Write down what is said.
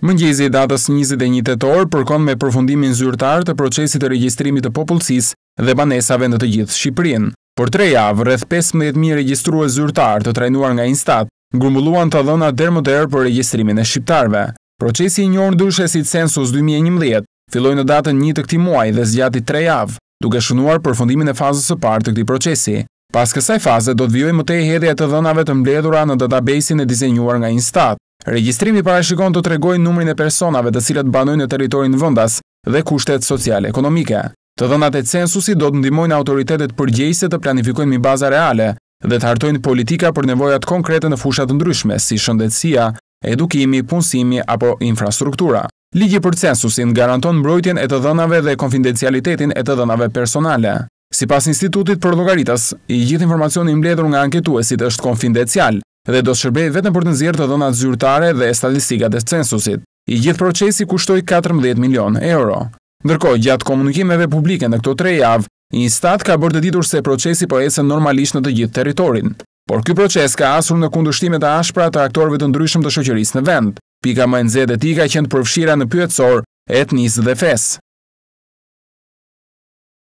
Mëngjezi i datës 21 tetor përkon me përfundimin zyrtar të procesit të regjistrimit të popullsisë dhe banesave në të gjithë Shqipërinë. Por tre javë rreth 15000 regjistruar zyrtar të trajnuar nga Instat grumbulluan të dhëna der për regjistrimin e shqiptarëve. Procesi i njohur ndryshe si Census 2011 filloi në datën 1 të këtij muaji dhe zgjati 3 javë, duke shënuar përfundimin e fazës së parë të këtij procesi. Pas kësaj faze do të vjoj më tej hedhja e të dhënave të mbledhura në databasin e dizenjuar nga Instat. Registrimi parashikon të tregoj numrin e personave të cilët banojnë në teritorin vëndas dhe kushtet social-ekonomike. Të dhënat e censusi do të ndimojnë autoritetet përgjejse të planifikojnë mi baza reale dhe të hartojnë politika për nevojat konkrete në fushat ndryshme, si shëndetsia, edukimi, punësimi apo infrastruktura. Ligi për censusin garanton mbrojtjen e të dhënave dhe konfidencialitetin e të dhënave personale. Si pas institutit për logaritas, i gjithë informacioni mbledhur nga anketuesit është konfidencial, dhe do shërbej vetëm për të nxjerrë të dhënat zyrtare dhe statistikat e censusit. I gjithë procesi kushtoi 14 milion euro. Ndërkohë, gjatë komunikimeve publike në këto 3 javë, Instat ka bërë të ditur se procesi po ecën normalisht në të gjithë territorin, por ky proces ka asur në kundushtimet të ashpra të aktorëve të ndryshëm të shoqërisë në vend. Pika më e rëndë e tij ka qenë përfshira në pyetësor, etnisë dhe fesë.